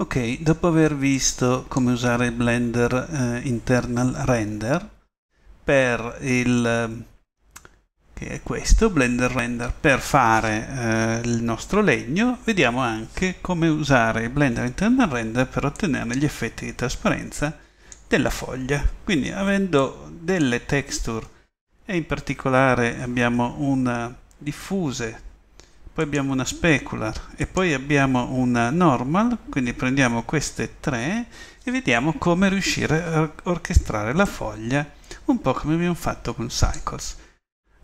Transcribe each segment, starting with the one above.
Ok, dopo aver visto come usare Blender eh, Internal Render per il eh, che è questo, Blender Render, per fare eh, il nostro legno, vediamo anche come usare Blender Internal Render per ottenere gli effetti di trasparenza della foglia. Quindi avendo delle texture e in particolare abbiamo una diffuse poi abbiamo una specular e poi abbiamo una normal, quindi prendiamo queste tre e vediamo come riuscire a orchestrare la foglia, un po' come abbiamo fatto con Cycles.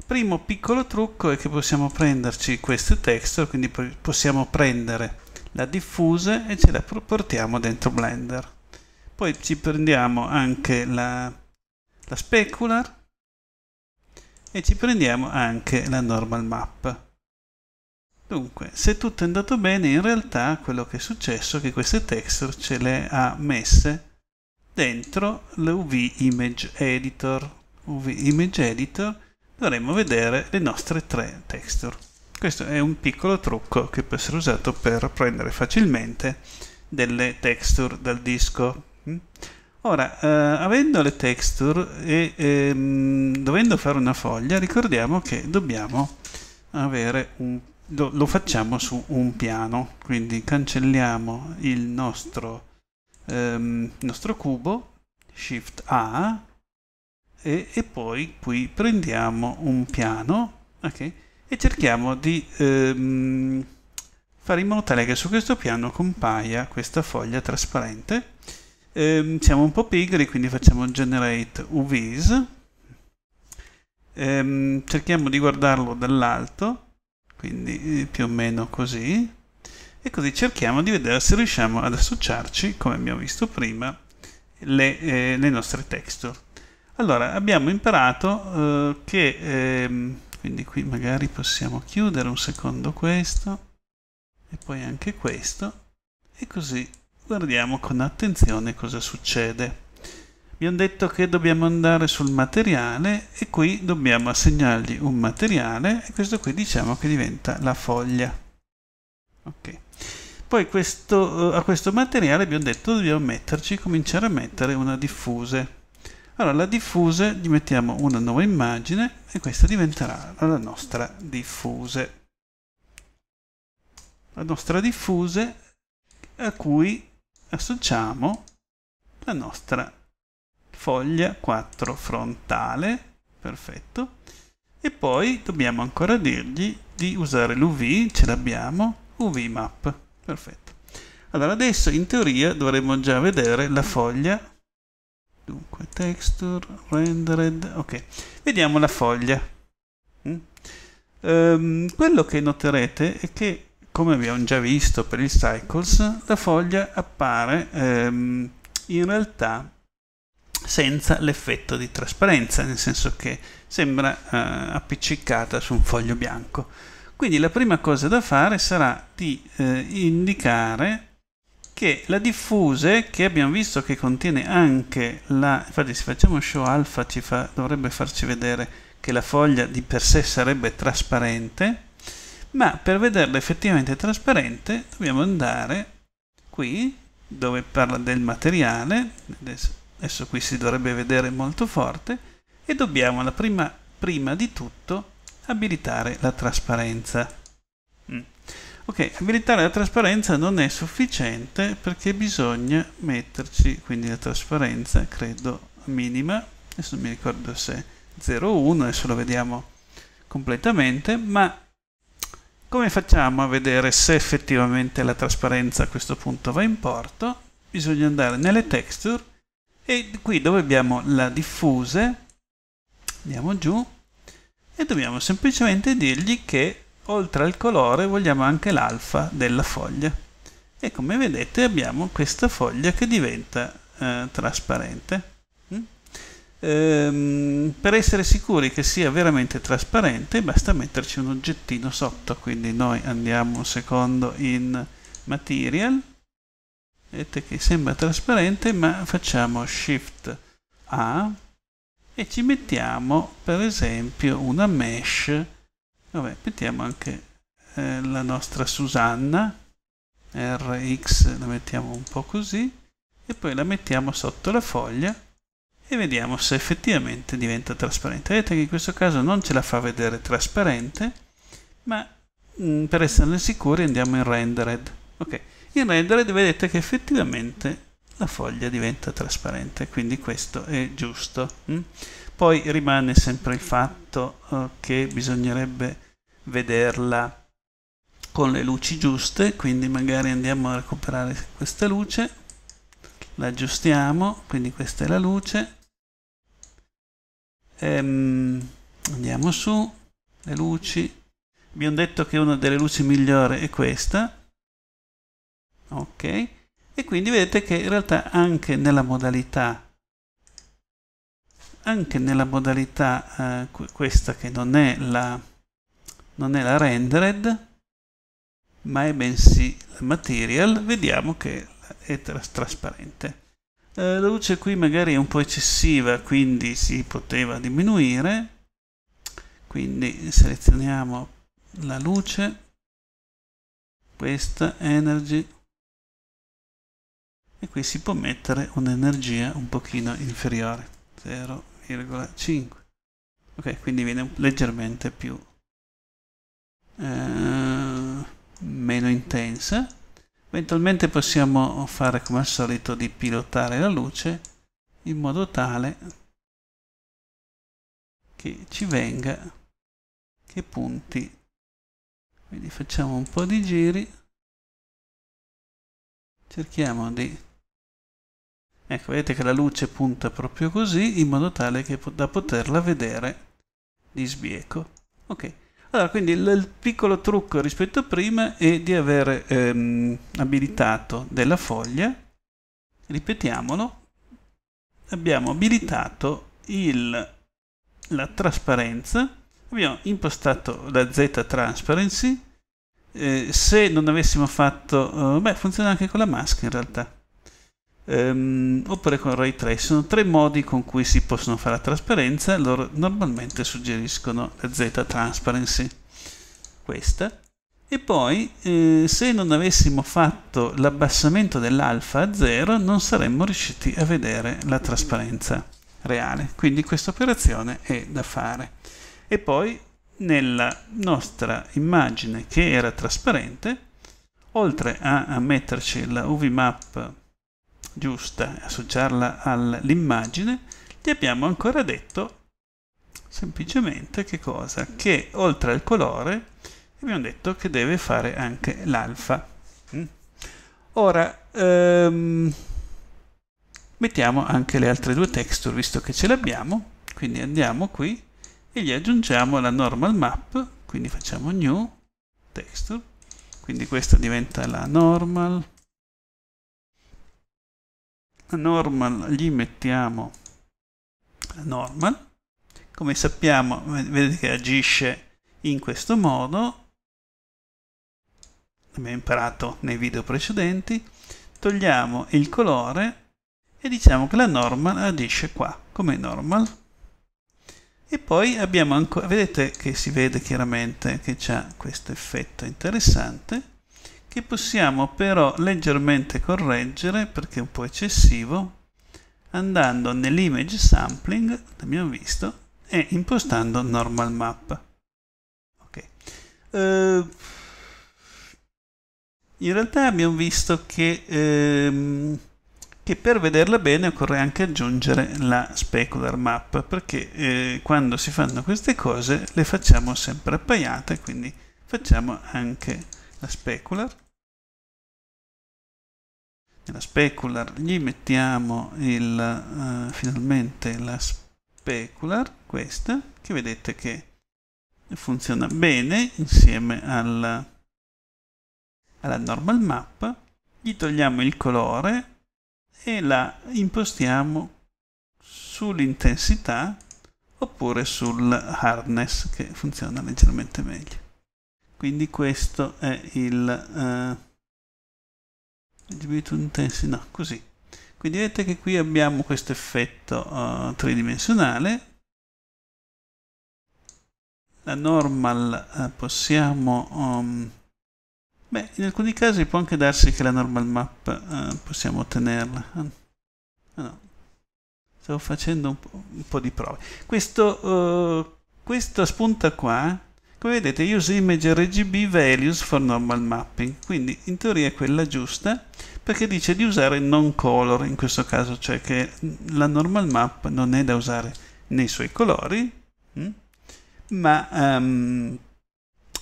Primo piccolo trucco è che possiamo prenderci queste texture, quindi possiamo prendere la diffuse e ce la portiamo dentro Blender. Poi ci prendiamo anche la, la specular e ci prendiamo anche la normal map. Dunque, se tutto è andato bene, in realtà quello che è successo è che queste texture ce le ha messe dentro l'UV Image Editor. UV Image Editor dovremmo vedere le nostre tre texture. Questo è un piccolo trucco che può essere usato per prendere facilmente delle texture dal disco. Mm? Ora, eh, avendo le texture e ehm, dovendo fare una foglia, ricordiamo che dobbiamo avere un lo, lo facciamo su un piano, quindi cancelliamo il nostro, ehm, nostro cubo, Shift A, e, e, poi qui prendiamo un piano okay, e cerchiamo di ehm, fare in modo tale che su questo piano compaia questa foglia trasparente. Ehm, siamo un po' pigri, quindi facciamo generate UVs. Ehm, cerchiamo di guardarlo dall'alto quindi eh, più o meno così e così cerchiamo di vedere se riusciamo ad associarci come abbiamo visto prima le, eh, le nostre texture allora abbiamo imparato eh, che eh, quindi qui magari possiamo chiudere un secondo questo e poi anche questo e così guardiamo con attenzione cosa succede mi hanno detto che dobbiamo andare sul materiale e qui dobbiamo assegnargli un materiale e questo qui diciamo che diventa la foglia. Ok. Poi questo, eh, a questo materiale abbiamo detto dobbiamo metterci, cominciare a mettere una diffuse. Allora la diffuse gli mettiamo una nuova immagine e questa diventerà la nostra diffuse. La nostra diffuse a cui associamo la nostra foglia 4 frontale, perfetto, e poi dobbiamo ancora dirgli di usare l'UV, ce l'abbiamo, UV map, perfetto. Allora adesso in teoria dovremmo già vedere la foglia, dunque texture, rendered, ok, vediamo la foglia. Mm. Ehm, quello che noterete è che, come abbiamo già visto per il Cycles, la foglia appare ehm, in realtà senza l'effetto di trasparenza, nel senso che sembra eh, appiccicata su un foglio bianco. Quindi la prima cosa da fare sarà di eh, indicare che la diffuse, che abbiamo visto che contiene anche la... infatti se facciamo show alfa fa, dovrebbe farci vedere che la foglia di per sé sarebbe trasparente, ma per vederla effettivamente trasparente dobbiamo andare qui dove parla del materiale, adesso adesso qui si dovrebbe vedere molto forte, e dobbiamo prima, prima, di tutto abilitare la trasparenza. Mm. Ok, abilitare la trasparenza non è sufficiente perché bisogna metterci, quindi la trasparenza credo minima, adesso non mi ricordo se è 0 o 1, adesso lo vediamo completamente, ma come facciamo a vedere se effettivamente la trasparenza a questo punto va in porto? Bisogna andare nelle texture e qui dove abbiamo la diffuse andiamo giù e dobbiamo semplicemente dirgli che oltre al colore vogliamo anche l'alfa della foglia e come vedete abbiamo questa foglia che diventa eh, trasparente mm? ehm, per essere sicuri che sia veramente trasparente basta metterci un oggettino sotto quindi noi andiamo un secondo in material vedete che sembra trasparente ma facciamo shift a e ci mettiamo per esempio una mesh vabbè mettiamo anche eh, la nostra Susanna rx la mettiamo un po' così e poi la mettiamo sotto la foglia e vediamo se effettivamente diventa trasparente vedete che in questo caso non ce la fa vedere trasparente ma mh, mm, per esserne sicuri andiamo in rendered ok in rendere vedete che effettivamente la foglia diventa trasparente, quindi questo è giusto. Mm? Poi rimane sempre il fatto eh, che bisognerebbe vederla con le luci giuste, quindi magari andiamo a recuperare questa luce, la aggiustiamo, quindi questa è la luce, ehm, andiamo su, le luci, abbiamo detto che una delle luci migliori è questa, ok e quindi vedete che in realtà anche nella modalità anche nella modalità eh, questa che non è la non è la rendered ma è bensì la material vediamo che è tras trasparente eh, la luce qui magari è un po' eccessiva quindi si poteva diminuire quindi selezioniamo la luce questa energy e qui si può mettere un'energia un pochino inferiore 0,5 ok quindi viene leggermente più eh, meno intensa eventualmente possiamo fare come al solito di pilotare la luce in modo tale che ci venga che punti quindi facciamo un po' di giri cerchiamo di Ecco, vedete che la luce punta proprio così, in modo tale che, da poterla vedere di sbieco. Ok, allora quindi il, il piccolo trucco rispetto a prima è di aver ehm, abilitato della foglia, ripetiamolo, abbiamo abilitato il, la trasparenza, abbiamo impostato la Z transparency, eh, se non avessimo fatto, eh, beh funziona anche con la maschera in realtà, ehm, oppure con Ray Trace. Sono tre modi con cui si possono fare la trasparenza, loro normalmente suggeriscono la Z Transparency, questa. E poi, eh, se non avessimo fatto l'abbassamento dell'alfa a 0, non saremmo riusciti a vedere la trasparenza reale. Quindi questa operazione è da fare. E poi, nella nostra immagine che era trasparente, oltre a, a metterci la UV map giusta e associarla all'immagine, gli abbiamo ancora detto semplicemente che cosa? Che oltre al colore abbiamo detto che deve fare anche l'alfa. Mm? Ora, ehm, mettiamo anche le altre due texture visto che ce le abbiamo, quindi andiamo qui e gli aggiungiamo la normal map, quindi facciamo new texture, quindi questa diventa la normal normal gli mettiamo normal come sappiamo vedete che agisce in questo modo abbiamo imparato nei video precedenti togliamo il colore e diciamo che la normal agisce qua come normal e poi abbiamo ancora vedete che si vede chiaramente che c'è questo effetto interessante che possiamo però leggermente correggere perché è un po' eccessivo andando nell'image sampling, l'abbiamo visto, e impostando normal map. Okay. Uh, in realtà abbiamo visto che, uh, che, per vederla bene occorre anche aggiungere la specular map, perché uh, quando si fanno queste cose le facciamo sempre appaiate, quindi facciamo anche la specular nella specular gli mettiamo il, uh, finalmente la specular, questa, che vedete che funziona bene insieme alla, alla normal map, gli togliamo il colore e la impostiamo sull'intensità oppure sul hardness che funziona leggermente meglio. Quindi questo è il... Uh, LGBT intensity, no, così. Quindi vedete che qui abbiamo questo effetto uh, tridimensionale. La normal uh, possiamo... Um, beh, in alcuni casi può anche darsi che la normal map uh, possiamo ottenerla. Ah, ah, no. Stavo facendo un po', un po di prove. Questo, questo spunta qua poi vedete use image RGB values for normal mapping quindi in teoria è quella giusta perché dice di usare non color in questo caso cioè che la normal map non è da usare nei suoi colori mm, ma um,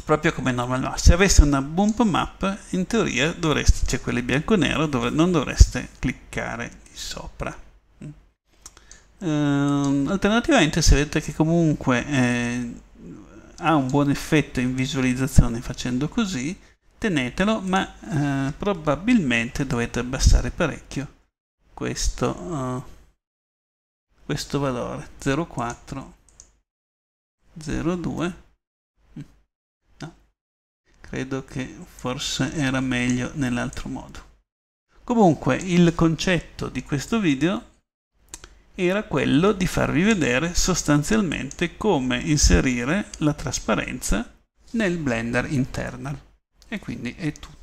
proprio come normal map se avesse una bump map in teoria dovreste cioè quelle bianco e nero dove non dovreste cliccare di sopra um, alternativamente se vedete che comunque eh, ha un buon effetto in visualizzazione facendo così, tenetelo, ma eh, probabilmente dovete abbassare parecchio questo, eh, questo valore 0,4, 0,2. No, credo che forse era meglio nell'altro modo. Comunque il concetto di questo video era quello di farvi vedere sostanzialmente come inserire la trasparenza nel Blender internal. E quindi è tutto.